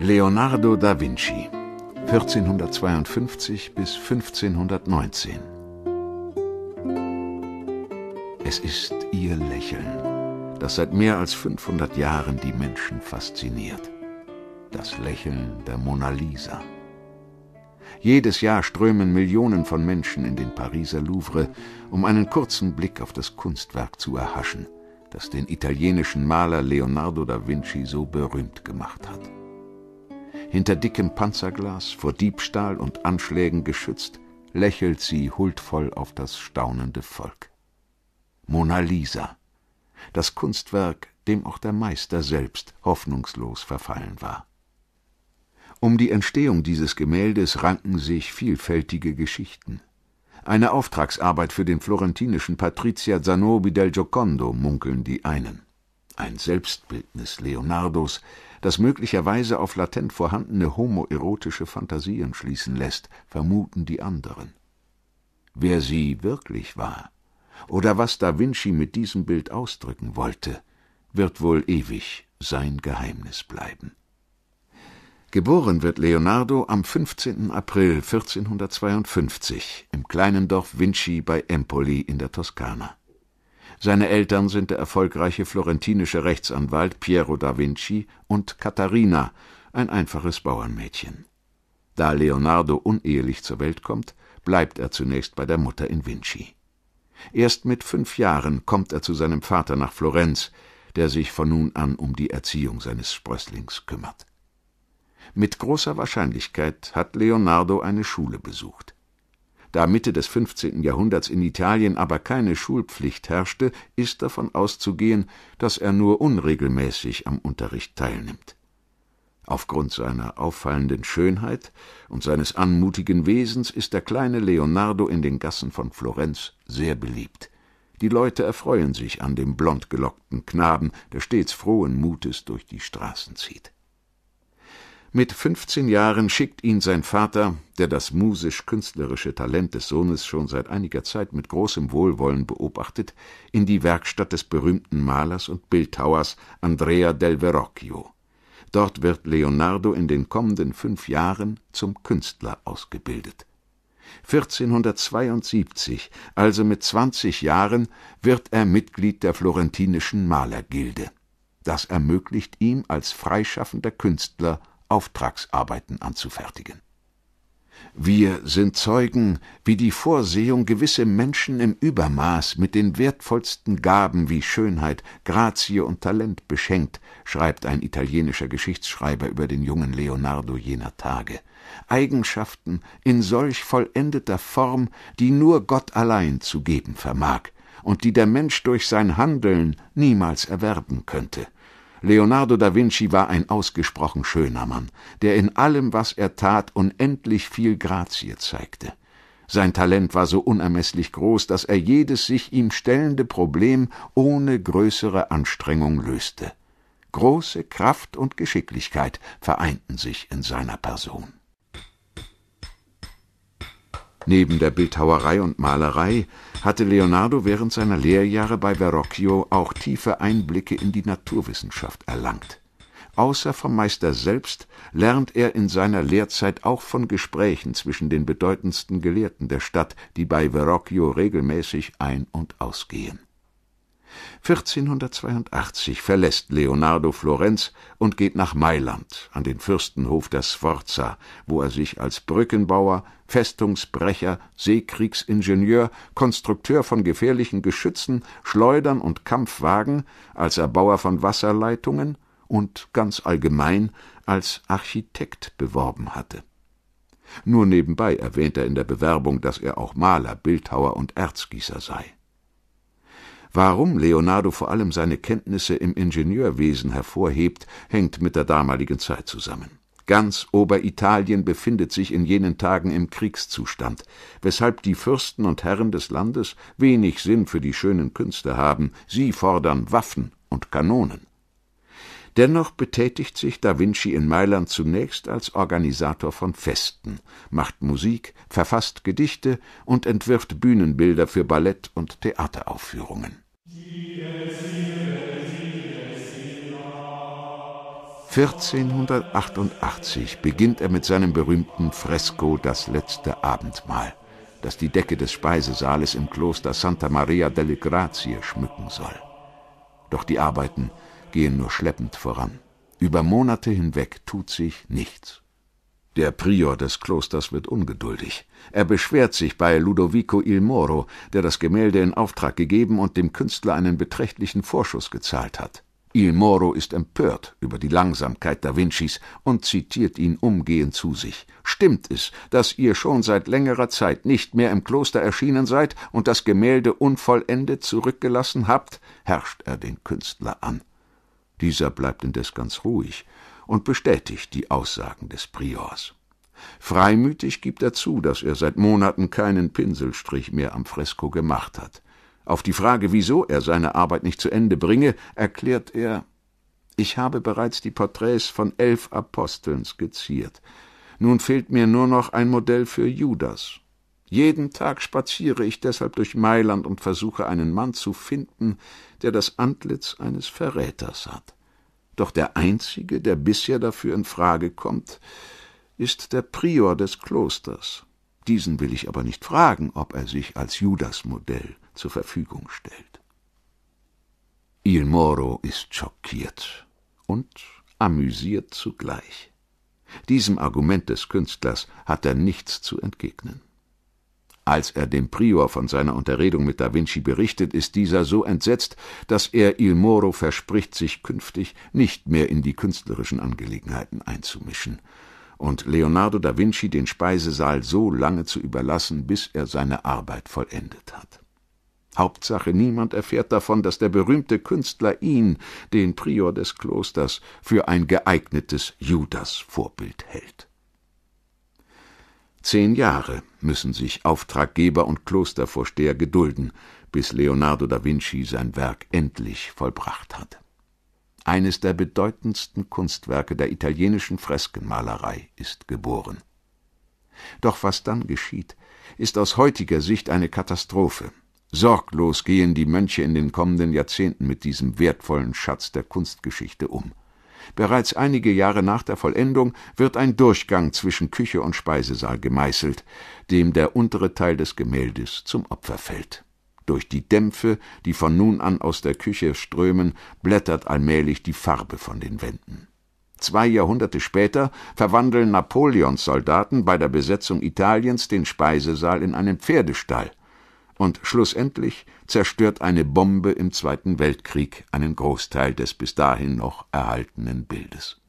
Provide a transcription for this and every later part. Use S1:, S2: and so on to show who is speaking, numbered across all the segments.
S1: Leonardo da Vinci 1452 bis 1519 Es ist ihr Lächeln, das seit mehr als 500 Jahren die Menschen fasziniert. Das Lächeln der Mona Lisa. Jedes Jahr strömen Millionen von Menschen in den Pariser Louvre, um einen kurzen Blick auf das Kunstwerk zu erhaschen, das den italienischen Maler Leonardo da Vinci so berühmt gemacht hat hinter dickem Panzerglas, vor Diebstahl und Anschlägen geschützt, lächelt sie huldvoll auf das staunende Volk. Mona Lisa, das Kunstwerk, dem auch der Meister selbst hoffnungslos verfallen war. Um die Entstehung dieses Gemäldes ranken sich vielfältige Geschichten. Eine Auftragsarbeit für den florentinischen Patrizier Zanobi del Giocondo munkeln die einen. Ein Selbstbildnis Leonardos, das möglicherweise auf latent vorhandene homoerotische Fantasien schließen lässt, vermuten die anderen. Wer sie wirklich war oder was Da Vinci mit diesem Bild ausdrücken wollte, wird wohl ewig sein Geheimnis bleiben. Geboren wird Leonardo am 15. April 1452 im kleinen Dorf Vinci bei Empoli in der Toskana. Seine Eltern sind der erfolgreiche florentinische Rechtsanwalt Piero da Vinci und Katharina, ein einfaches Bauernmädchen. Da Leonardo unehelich zur Welt kommt, bleibt er zunächst bei der Mutter in Vinci. Erst mit fünf Jahren kommt er zu seinem Vater nach Florenz, der sich von nun an um die Erziehung seines Sprösslings kümmert. Mit großer Wahrscheinlichkeit hat Leonardo eine Schule besucht. Da Mitte des 15. Jahrhunderts in Italien aber keine Schulpflicht herrschte, ist davon auszugehen, dass er nur unregelmäßig am Unterricht teilnimmt. Aufgrund seiner auffallenden Schönheit und seines anmutigen Wesens ist der kleine Leonardo in den Gassen von Florenz sehr beliebt. Die Leute erfreuen sich an dem blondgelockten Knaben, der stets frohen Mutes durch die Straßen zieht. Mit 15 Jahren schickt ihn sein Vater, der das musisch-künstlerische Talent des Sohnes schon seit einiger Zeit mit großem Wohlwollen beobachtet, in die Werkstatt des berühmten Malers und Bildhauers Andrea del Verrocchio. Dort wird Leonardo in den kommenden fünf Jahren zum Künstler ausgebildet. 1472, also mit 20 Jahren, wird er Mitglied der florentinischen Malergilde. Das ermöglicht ihm als freischaffender Künstler Auftragsarbeiten anzufertigen. Wir sind Zeugen, wie die Vorsehung gewisse Menschen im Übermaß mit den wertvollsten Gaben wie Schönheit, Grazie und Talent beschenkt, schreibt ein italienischer Geschichtsschreiber über den jungen Leonardo jener Tage. Eigenschaften in solch vollendeter Form, die nur Gott allein zu geben vermag und die der Mensch durch sein Handeln niemals erwerben könnte. Leonardo da Vinci war ein ausgesprochen schöner Mann, der in allem, was er tat, unendlich viel Grazie zeigte. Sein Talent war so unermeßlich groß, dass er jedes sich ihm stellende Problem ohne größere Anstrengung löste. Große Kraft und Geschicklichkeit vereinten sich in seiner Person. Neben der Bildhauerei und Malerei hatte Leonardo während seiner Lehrjahre bei Verrocchio auch tiefe Einblicke in die Naturwissenschaft erlangt. Außer vom Meister selbst lernt er in seiner Lehrzeit auch von Gesprächen zwischen den bedeutendsten Gelehrten der Stadt, die bei Verrocchio regelmäßig ein- und ausgehen. 1482 verlässt Leonardo Florenz und geht nach Mailand an den Fürstenhof der Sforza, wo er sich als Brückenbauer, Festungsbrecher, Seekriegsingenieur, Konstrukteur von gefährlichen Geschützen, Schleudern und Kampfwagen, als Erbauer von Wasserleitungen und ganz allgemein als Architekt beworben hatte. Nur nebenbei erwähnt er in der Bewerbung, dass er auch Maler, Bildhauer und Erzgießer sei. Warum Leonardo vor allem seine Kenntnisse im Ingenieurwesen hervorhebt, hängt mit der damaligen Zeit zusammen. Ganz Oberitalien befindet sich in jenen Tagen im Kriegszustand, weshalb die Fürsten und Herren des Landes wenig Sinn für die schönen Künste haben, sie fordern Waffen und Kanonen. Dennoch betätigt sich Da Vinci in Mailand zunächst als Organisator von Festen, macht Musik, verfasst Gedichte und entwirft Bühnenbilder für Ballett und Theateraufführungen. 1488 beginnt er mit seinem berühmten Fresko Das letzte Abendmahl, das die Decke des Speisesaales im Kloster Santa Maria delle Grazie schmücken soll. Doch die Arbeiten gehen nur schleppend voran. Über Monate hinweg tut sich nichts. Der Prior des Klosters wird ungeduldig. Er beschwert sich bei Ludovico il Moro, der das Gemälde in Auftrag gegeben und dem Künstler einen beträchtlichen Vorschuss gezahlt hat. Il Moro ist empört über die Langsamkeit Da Vincis und zitiert ihn umgehend zu sich. Stimmt es, dass ihr schon seit längerer Zeit nicht mehr im Kloster erschienen seid und das Gemälde unvollendet zurückgelassen habt? herrscht er den Künstler an. Dieser bleibt indes ganz ruhig und bestätigt die Aussagen des Priors. Freimütig gibt er zu, dass er seit Monaten keinen Pinselstrich mehr am Fresko gemacht hat. Auf die Frage, wieso er seine Arbeit nicht zu Ende bringe, erklärt er Ich habe bereits die Porträts von elf Aposteln skizziert. Nun fehlt mir nur noch ein Modell für Judas. Jeden Tag spaziere ich deshalb durch Mailand und versuche einen Mann zu finden, der das Antlitz eines Verräters hat. Doch der einzige, der bisher dafür in Frage kommt, ist der Prior des Klosters. Diesen will ich aber nicht fragen, ob er sich als Judas-Modell zur Verfügung stellt. Il Moro ist schockiert und amüsiert zugleich. Diesem Argument des Künstlers hat er nichts zu entgegnen. Als er dem Prior von seiner Unterredung mit Da Vinci berichtet, ist dieser so entsetzt, dass er Il Moro verspricht, sich künftig nicht mehr in die künstlerischen Angelegenheiten einzumischen und Leonardo da Vinci den Speisesaal so lange zu überlassen, bis er seine Arbeit vollendet hat. Hauptsache niemand erfährt davon, dass der berühmte Künstler ihn, den Prior des Klosters, für ein geeignetes Judas-Vorbild hält. Zehn Jahre müssen sich Auftraggeber und Klostervorsteher gedulden, bis Leonardo da Vinci sein Werk endlich vollbracht hat. Eines der bedeutendsten Kunstwerke der italienischen Freskenmalerei ist geboren. Doch was dann geschieht, ist aus heutiger Sicht eine Katastrophe. Sorglos gehen die Mönche in den kommenden Jahrzehnten mit diesem wertvollen Schatz der Kunstgeschichte um. Bereits einige Jahre nach der Vollendung wird ein Durchgang zwischen Küche und Speisesaal gemeißelt, dem der untere Teil des Gemäldes zum Opfer fällt. Durch die Dämpfe, die von nun an aus der Küche strömen, blättert allmählich die Farbe von den Wänden. Zwei Jahrhunderte später verwandeln Napoleons Soldaten bei der Besetzung Italiens den Speisesaal in einen Pferdestall – und schlussendlich zerstört eine Bombe im Zweiten Weltkrieg einen Großteil des bis dahin noch erhaltenen Bildes.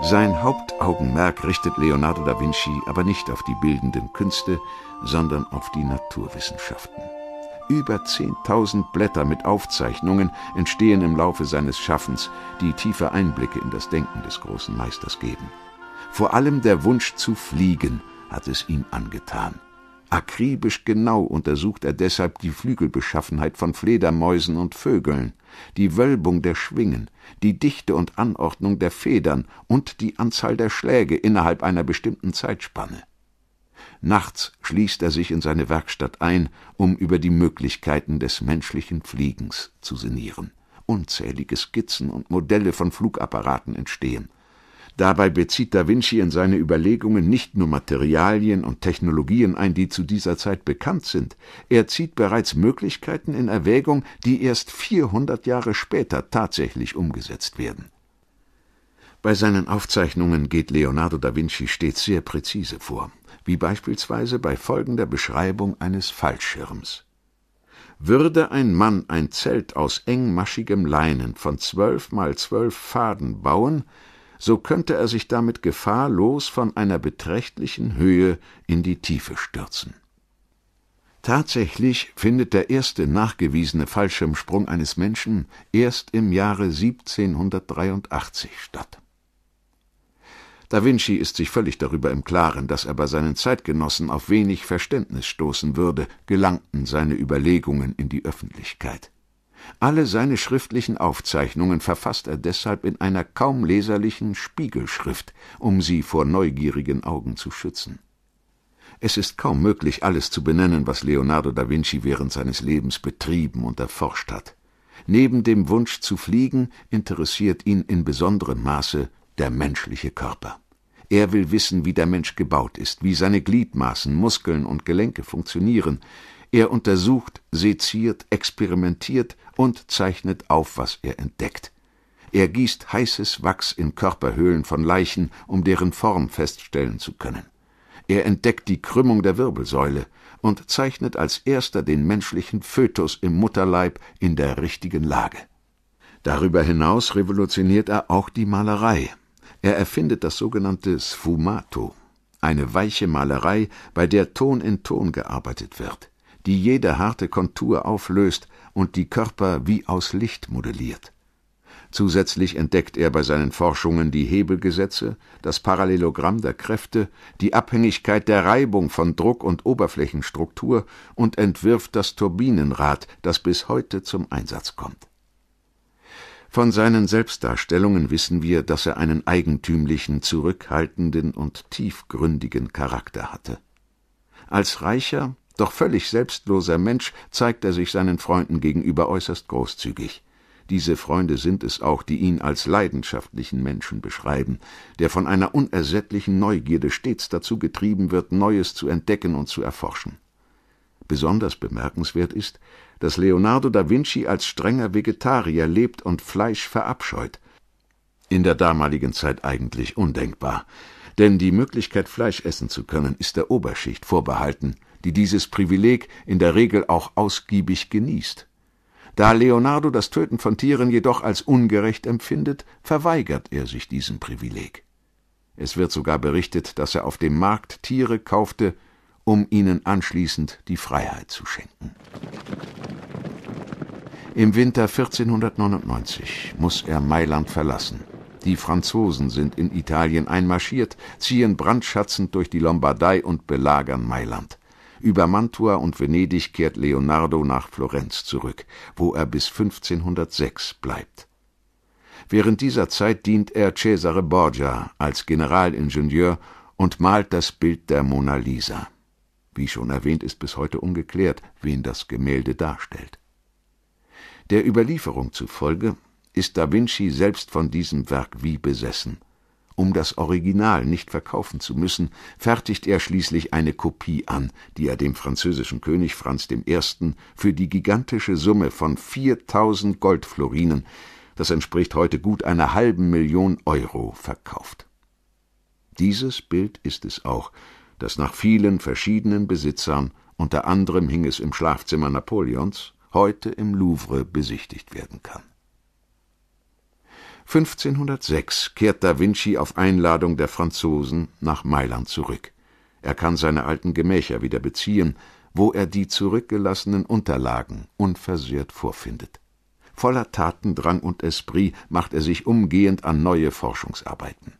S1: Sein Hauptaugenmerk richtet Leonardo da Vinci aber nicht auf die bildenden Künste, sondern auf die Naturwissenschaften. Über 10.000 Blätter mit Aufzeichnungen entstehen im Laufe seines Schaffens, die tiefe Einblicke in das Denken des großen Meisters geben. Vor allem der Wunsch zu fliegen hat es ihm angetan. Akribisch genau untersucht er deshalb die Flügelbeschaffenheit von Fledermäusen und Vögeln, die Wölbung der Schwingen, die Dichte und Anordnung der Federn und die Anzahl der Schläge innerhalb einer bestimmten Zeitspanne. Nachts schließt er sich in seine Werkstatt ein, um über die Möglichkeiten des menschlichen Fliegens zu sinnieren. Unzählige Skizzen und Modelle von Flugapparaten entstehen. Dabei bezieht Da Vinci in seine Überlegungen nicht nur Materialien und Technologien ein, die zu dieser Zeit bekannt sind, er zieht bereits Möglichkeiten in Erwägung, die erst 400 Jahre später tatsächlich umgesetzt werden. Bei seinen Aufzeichnungen geht Leonardo da Vinci stets sehr präzise vor, wie beispielsweise bei folgender Beschreibung eines Fallschirms. Würde ein Mann ein Zelt aus engmaschigem Leinen von zwölf mal zwölf Faden bauen, so könnte er sich damit gefahrlos von einer beträchtlichen Höhe in die Tiefe stürzen. Tatsächlich findet der erste nachgewiesene Fallschirmsprung eines Menschen erst im Jahre 1783 statt. Da Vinci ist sich völlig darüber im Klaren, dass er bei seinen Zeitgenossen auf wenig Verständnis stoßen würde, gelangten seine Überlegungen in die Öffentlichkeit. Alle seine schriftlichen Aufzeichnungen verfasst er deshalb in einer kaum leserlichen Spiegelschrift, um sie vor neugierigen Augen zu schützen. Es ist kaum möglich, alles zu benennen, was Leonardo da Vinci während seines Lebens betrieben und erforscht hat. Neben dem Wunsch zu fliegen interessiert ihn in besonderem Maße der menschliche Körper. Er will wissen, wie der Mensch gebaut ist, wie seine Gliedmaßen, Muskeln und Gelenke funktionieren, er untersucht, seziert, experimentiert und zeichnet auf, was er entdeckt. Er gießt heißes Wachs in Körperhöhlen von Leichen, um deren Form feststellen zu können. Er entdeckt die Krümmung der Wirbelsäule und zeichnet als erster den menschlichen Fötus im Mutterleib in der richtigen Lage. Darüber hinaus revolutioniert er auch die Malerei. Er erfindet das sogenannte Sfumato, eine weiche Malerei, bei der Ton in Ton gearbeitet wird die jede harte Kontur auflöst und die Körper wie aus Licht modelliert. Zusätzlich entdeckt er bei seinen Forschungen die Hebelgesetze, das Parallelogramm der Kräfte, die Abhängigkeit der Reibung von Druck und Oberflächenstruktur und entwirft das Turbinenrad, das bis heute zum Einsatz kommt. Von seinen Selbstdarstellungen wissen wir, dass er einen eigentümlichen, zurückhaltenden und tiefgründigen Charakter hatte. Als reicher, doch völlig selbstloser Mensch zeigt er sich seinen Freunden gegenüber äußerst großzügig. Diese Freunde sind es auch, die ihn als leidenschaftlichen Menschen beschreiben, der von einer unersättlichen Neugierde stets dazu getrieben wird, Neues zu entdecken und zu erforschen. Besonders bemerkenswert ist, dass Leonardo da Vinci als strenger Vegetarier lebt und Fleisch verabscheut. In der damaligen Zeit eigentlich undenkbar, denn die Möglichkeit, Fleisch essen zu können, ist der Oberschicht vorbehalten, die dieses Privileg in der Regel auch ausgiebig genießt. Da Leonardo das Töten von Tieren jedoch als ungerecht empfindet, verweigert er sich diesem Privileg. Es wird sogar berichtet, dass er auf dem Markt Tiere kaufte, um ihnen anschließend die Freiheit zu schenken. Im Winter 1499 muss er Mailand verlassen. Die Franzosen sind in Italien einmarschiert, ziehen brandschatzend durch die Lombardei und belagern Mailand. Über Mantua und Venedig kehrt Leonardo nach Florenz zurück, wo er bis 1506 bleibt. Während dieser Zeit dient er Cesare Borgia als Generalingenieur und malt das Bild der Mona Lisa. Wie schon erwähnt, ist bis heute ungeklärt, wen das Gemälde darstellt. Der Überlieferung zufolge ist Da Vinci selbst von diesem Werk wie besessen. Um das Original nicht verkaufen zu müssen, fertigt er schließlich eine Kopie an, die er dem französischen König Franz I. für die gigantische Summe von 4000 Goldflorinen, das entspricht heute gut einer halben Million Euro, verkauft. Dieses Bild ist es auch, das nach vielen verschiedenen Besitzern, unter anderem hing es im Schlafzimmer Napoleons, heute im Louvre besichtigt werden kann. 1506 kehrt Da Vinci auf Einladung der Franzosen nach Mailand zurück. Er kann seine alten Gemächer wieder beziehen, wo er die zurückgelassenen Unterlagen unversehrt vorfindet. Voller Tatendrang und Esprit macht er sich umgehend an neue Forschungsarbeiten.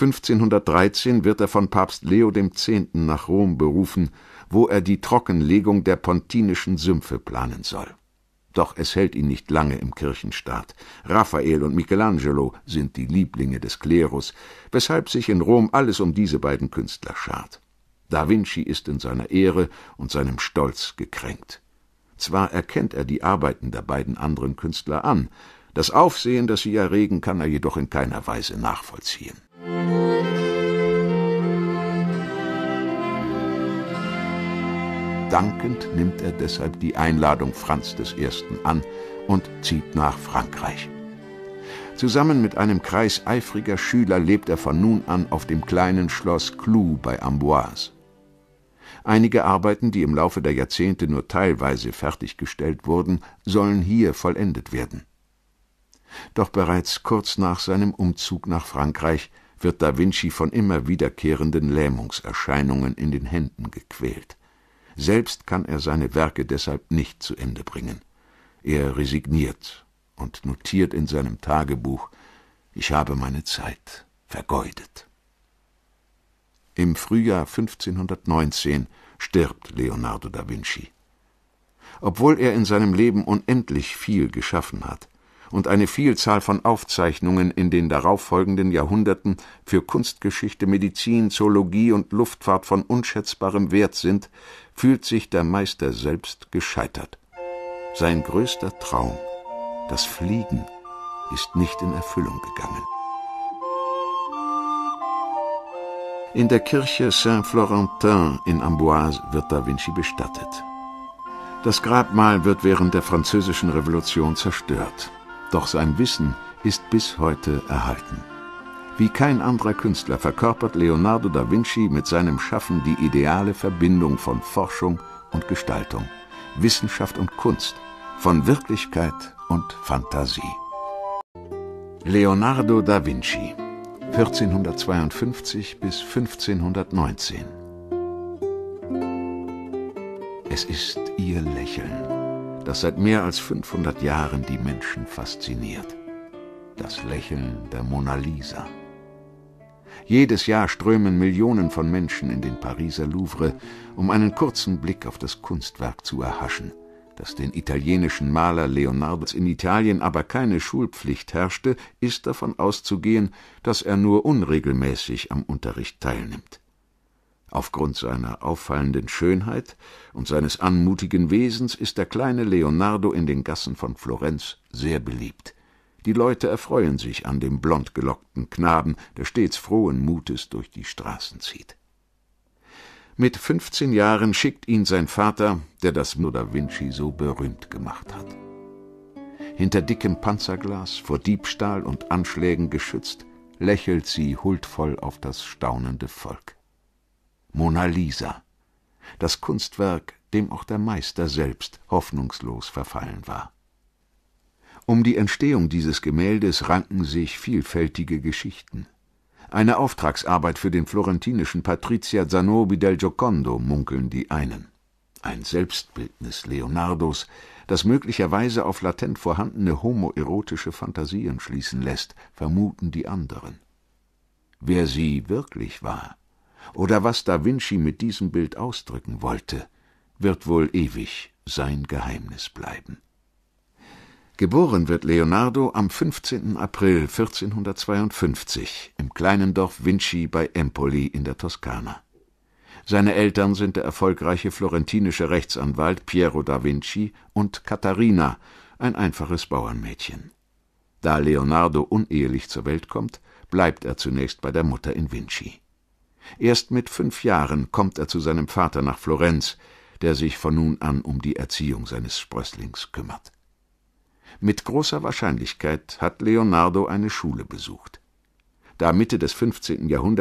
S1: 1513 wird er von Papst Leo X. nach Rom berufen, wo er die Trockenlegung der pontinischen Sümpfe planen soll doch es hält ihn nicht lange im Kirchenstaat. Raphael und Michelangelo sind die Lieblinge des Klerus, weshalb sich in Rom alles um diese beiden Künstler schart. Da Vinci ist in seiner Ehre und seinem Stolz gekränkt. Zwar erkennt er die Arbeiten der beiden anderen Künstler an, das Aufsehen, das sie erregen, kann er jedoch in keiner Weise nachvollziehen. Musik dankend nimmt er deshalb die Einladung Franz I. an und zieht nach Frankreich. Zusammen mit einem Kreis eifriger Schüler lebt er von nun an auf dem kleinen Schloss Clou bei Amboise. Einige Arbeiten, die im Laufe der Jahrzehnte nur teilweise fertiggestellt wurden, sollen hier vollendet werden. Doch bereits kurz nach seinem Umzug nach Frankreich wird Da Vinci von immer wiederkehrenden Lähmungserscheinungen in den Händen gequält. Selbst kann er seine Werke deshalb nicht zu Ende bringen. Er resigniert und notiert in seinem Tagebuch Ich habe meine Zeit vergeudet. Im Frühjahr 1519 stirbt Leonardo da Vinci. Obwohl er in seinem Leben unendlich viel geschaffen hat und eine Vielzahl von Aufzeichnungen in den darauffolgenden Jahrhunderten für Kunstgeschichte, Medizin, Zoologie und Luftfahrt von unschätzbarem Wert sind, fühlt sich der Meister selbst gescheitert. Sein größter Traum, das Fliegen, ist nicht in Erfüllung gegangen. In der Kirche Saint-Florentin in Amboise wird Da Vinci bestattet. Das Grabmal wird während der Französischen Revolution zerstört, doch sein Wissen ist bis heute erhalten. Wie kein anderer Künstler verkörpert Leonardo da Vinci mit seinem Schaffen die ideale Verbindung von Forschung und Gestaltung, Wissenschaft und Kunst, von Wirklichkeit und Fantasie. Leonardo da Vinci 1452 bis 1519 Es ist ihr Lächeln, das seit mehr als 500 Jahren die Menschen fasziniert. Das Lächeln der Mona Lisa. Jedes Jahr strömen Millionen von Menschen in den Pariser Louvre, um einen kurzen Blick auf das Kunstwerk zu erhaschen, dass den italienischen Maler Leonardo in Italien aber keine Schulpflicht herrschte, ist davon auszugehen, dass er nur unregelmäßig am Unterricht teilnimmt. Aufgrund seiner auffallenden Schönheit und seines anmutigen Wesens ist der kleine Leonardo in den Gassen von Florenz sehr beliebt. Die Leute erfreuen sich an dem blondgelockten Knaben, der stets frohen Mutes durch die Straßen zieht. Mit 15 Jahren schickt ihn sein Vater, der das Nur da Vinci so berühmt gemacht hat. Hinter dickem Panzerglas, vor Diebstahl und Anschlägen geschützt, lächelt sie huldvoll auf das staunende Volk. Mona Lisa, das Kunstwerk, dem auch der Meister selbst hoffnungslos verfallen war. Um die Entstehung dieses Gemäldes ranken sich vielfältige Geschichten. Eine Auftragsarbeit für den florentinischen Patrizier Zanobi del Giocondo munkeln die einen. Ein Selbstbildnis Leonardos, das möglicherweise auf latent vorhandene homoerotische Fantasien schließen lässt, vermuten die anderen. Wer sie wirklich war oder was Da Vinci mit diesem Bild ausdrücken wollte, wird wohl ewig sein Geheimnis bleiben. Geboren wird Leonardo am 15. April 1452 im kleinen Dorf Vinci bei Empoli in der Toskana. Seine Eltern sind der erfolgreiche florentinische Rechtsanwalt Piero da Vinci und Katharina, ein einfaches Bauernmädchen. Da Leonardo unehelich zur Welt kommt, bleibt er zunächst bei der Mutter in Vinci. Erst mit fünf Jahren kommt er zu seinem Vater nach Florenz, der sich von nun an um die Erziehung seines Sprösslings kümmert. Mit großer Wahrscheinlichkeit hat Leonardo eine Schule besucht. Da Mitte des 15. Jahrhunderts